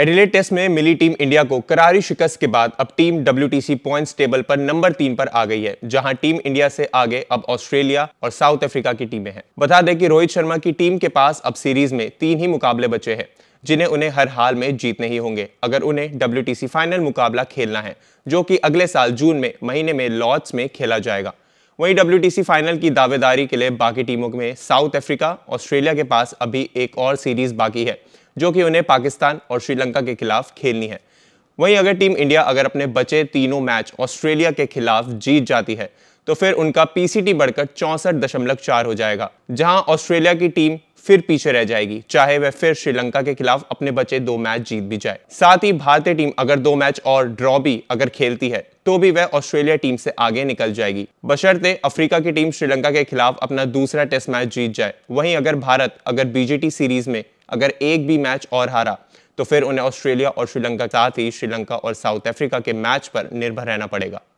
Adelaide test में मिली team India को करारी शिकस्त के बाद अब टीम डब्ल्यूटीसी पॉइंट्स टेबल पर नंबर तीन पर आ गई है जहां टीम इंडिया से आगे अब ऑस्ट्रेलिया और साउथ अफ्रीका की टीमें हैं बता दें कि रोहित शर्मा की टीम के पास अब सीरीज में तीन ही मुकाबले बचे हैं जिन्हें उन्हें हर हाल में जीतने ही होंगे अगर उन्हें डब्ल्यू फाइनल मुकाबला खेलना है जो कि अगले साल जून में महीने में लॉर्ड्स में खेला जाएगा वहीं डब्ल्यू फाइनल की दावेदारी के लिए बाकी टीमों में साउथ अफ्रीका ऑस्ट्रेलिया के पास अभी एक और सीरीज बाकी है जो कि उन्हें पाकिस्तान और श्रीलंका के खिलाफ खेलनी है वहीं अगर टीम इंडिया अगर अपने बचे तीनों मैच ऑस्ट्रेलिया के खिलाफ जीत जाती है तो फिर उनका पीसीटी बढ़कर चौंसठ दशमलव हो जाएगा जहां ऑस्ट्रेलिया की टीम फिर पीछे रह जाएगी चाहे वह फिर श्रीलंका के खिलाफ अपने बचे दो मैच जीत भी जाए साथ ही भारतीय टीम अगर दो मैच और ड्रॉ भी अगर खेलती है तो भी वह ऑस्ट्रेलिया टीम से आगे निकल जाएगी बशर्ते अफ्रीका की टीम श्रीलंका के खिलाफ अपना दूसरा टेस्ट मैच जीत जाए वहीं अगर भारत अगर बीजेटी सीरीज में अगर एक भी मैच और हारा तो फिर उन्हें ऑस्ट्रेलिया और श्रीलंका के साथ ही श्रीलंका और साउथ अफ्रीका के मैच पर निर्भर रहना पड़ेगा